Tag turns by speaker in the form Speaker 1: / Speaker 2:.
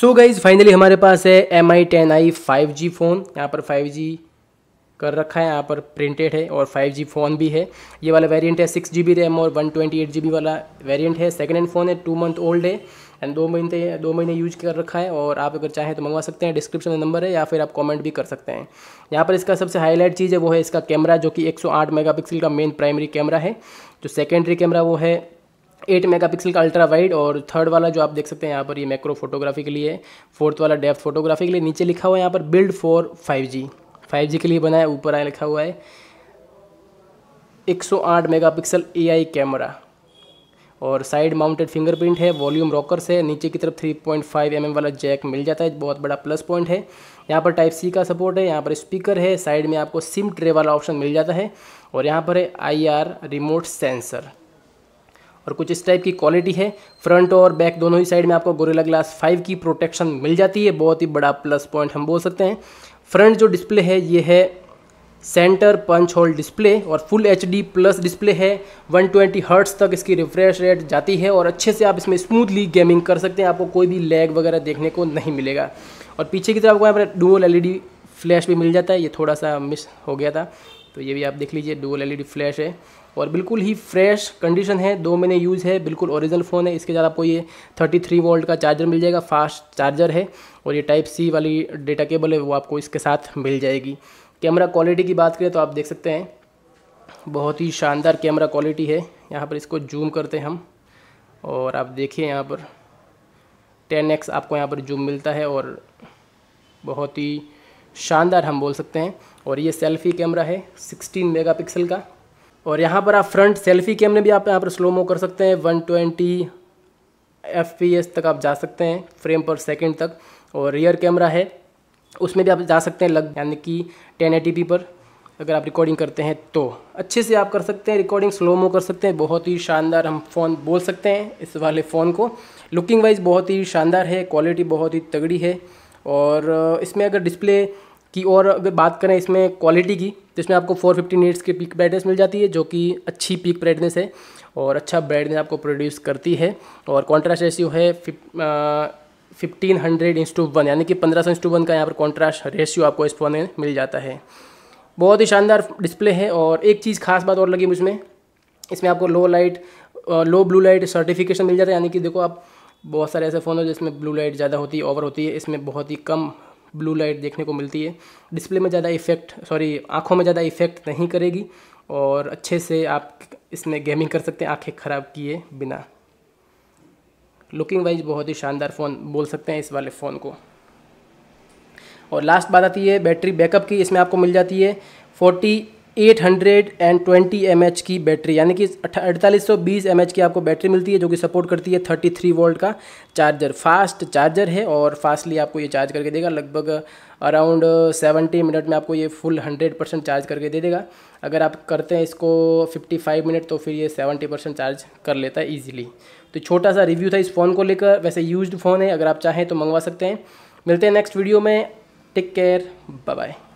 Speaker 1: so guys finally हमारे पास है M I ten I five G phone यहाँ पर फाइव जी कर रखा है यहाँ पर प्रिंटेड है और फाइव जी फ़ोन भी है ये वाला वेरिएंट है सिक्स जी बी रैम और one twenty eight G B वाला वेरिएंट है सेकेंड हैंड फ़ोन है टू मंथ ओल्ड है एंड दो महीने दो महीने यूज कर रखा है और आप अगर चाहें तो मंगवा सकते हैं डिस्क्रिप्शन में नंबर है या फिर आप कमेंट भी कर सकते हैं यहाँ पर इसका सबसे हाईलाइट चीज़ है वो है इसका कैमरा जो कि 108 मेगापिक्सल का मेन प्राइमरी कैमरा है जो सेकेंडरी कैमरा वो है एट मेगापिक्सल का अल्ट्रा वाइड और थर्ड वाला जो आप देख सकते हैं यहाँ पर ये मैक्रो फोटोग्राफी के लिए फोर्थ वाला डेफ फोटोग्राफी के लिए नीचे लिखा हुआ है यहाँ पर build for five G five G के लिए बना है ऊपर आया लिखा हुआ है 108 मेगापिक्सल एआई कैमरा और साइड माउंटेड फिंगरप्रिंट है वॉल्यूम रॉकर्स है नीचे की तरफ 3.5 एम mm वाला जैक मिल जाता है बहुत बड़ा प्लस पॉइंट है यहाँ पर टाइप सी का सपोर्ट है यहाँ पर स्पीकर है साइड में आपको सिम ट्रे वाला ऑप्शन मिल जाता है और यहाँ पर है आई रिमोट सेंसर और कुछ इस टाइप की क्वालिटी है फ्रंट और बैक दोनों ही साइड में आपको गोरेला ग्लास फाइव की प्रोटेक्शन मिल जाती है बहुत ही बड़ा प्लस पॉइंट हम बोल सकते हैं फ्रंट जो डिस्प्ले है ये है सेंटर पंच होल डिस्प्ले और फुल एच प्लस डिस्प्ले है 120 ट्वेंटी तक इसकी रिफ्रेश रेट जाती है और अच्छे से आप इसमें स्मूथली गेमिंग कर सकते हैं आपको कोई भी लैग वगैरह देखने को नहीं मिलेगा और पीछे की तरफ आपको यहाँ पर डूबल एल फ्लैश भी मिल जाता है ये थोड़ा सा मिस हो गया था तो ये भी आप देख लीजिए डुअल एलईडी फ्लैश है और बिल्कुल ही फ्रेश कंडीशन है दो महीने यूज़ है बिल्कुल ओरिजिनल फ़ोन है इसके साथ आपको ये 33 वोल्ट का चार्जर मिल जाएगा फास्ट चार्जर है और ये टाइप सी वाली डेटा केबल है वो आपको इसके साथ मिल जाएगी कैमरा क्वालिटी की बात करें तो आप देख सकते हैं बहुत ही शानदार कैमरा क्वालिटी है यहाँ पर इसको जूम करते हैं हम और आप देखिए यहाँ पर टेन आपको यहाँ पर जूम मिलता है और बहुत ही शानदार हम बोल सकते हैं और ये सेल्फी कैमरा है 16 मेगापिक्सल का और यहाँ पर आप फ्रंट सेल्फी कैमरे भी आप यहाँ पर स्लोमो कर सकते हैं 120 ट्वेंटी तक आप जा सकते हैं फ्रेम पर सेकंड तक और रियर कैमरा है उसमें भी आप जा सकते हैं लग यानी कि टेन पर अगर आप रिकॉर्डिंग करते हैं तो अच्छे से आप कर सकते हैं रिकॉर्डिंग स्लोमो कर सकते हैं बहुत ही शानदार हम फ़ोन बोल सकते हैं इस वाले फ़ोन को लुकिंग वाइज बहुत ही शानदार है क्वालिटी बहुत ही तगड़ी है और इसमें अगर डिस्प्ले की और अगर बात करें इसमें क्वालिटी की तो इसमें आपको 450 फिफ्टी नीट्स की पीक ब्राइटनेस मिल जाती है जो कि अच्छी पीक ब्राइटनेस है और अच्छा ब्राइटनेस आपको प्रोड्यूस करती है और कॉन्ट्रास्ट रेशियो है फिफ्टीन हंड्रेड इंस्टू वन यानी कि पंद्रह सौ इंस्टू वन का यहाँ पर कॉन्ट्रास्ट रेशियो आपको इस फ़ोन में मिल जाता है बहुत ही शानदार डिस्प्ले है और एक चीज़ खास बात और लगी मुझमें इसमें आपको low light low blue light certification मिल जाता है यानी कि देखो आप बहुत सारे ऐसे फ़ोन हो जिसमें ब्लू लाइट ज़्यादा होती है ओवर होती है इसमें बहुत ही कम ब्लू लाइट देखने को मिलती है डिस्प्ले में ज़्यादा इफ़ेक्ट सॉरी आँखों में ज़्यादा इफ़ेक्ट नहीं करेगी और अच्छे से आप इसमें गेमिंग कर सकते हैं आँखें ख़राब किए बिना लुकिंग वाइज बहुत ही शानदार फ़ोन बोल सकते हैं इस वाले फ़ोन को और लास्ट बात आती है बैटरी बैकअप की इसमें आपको मिल जाती है फोर्टी 820 एच की बैटरी यानी कि अड़तालीस सौ की आपको बैटरी मिलती है जो कि सपोर्ट करती है 33 वोल्ट का चार्जर फास्ट चार्जर है और फास्टली आपको ये चार्ज करके देगा लगभग अराउंड 70 मिनट में आपको ये फुल 100 परसेंट चार्ज करके दे देगा अगर आप करते हैं इसको 55 मिनट तो फिर ये 70 परसेंट चार्ज कर लेता है ईजिली तो छोटा सा रिव्यू था इस फ़ोन को लेकर वैसे यूज फ़ोन है अगर आप चाहें तो मंगवा सकते हैं मिलते हैं नेक्स्ट वीडियो में टेक केयर बाय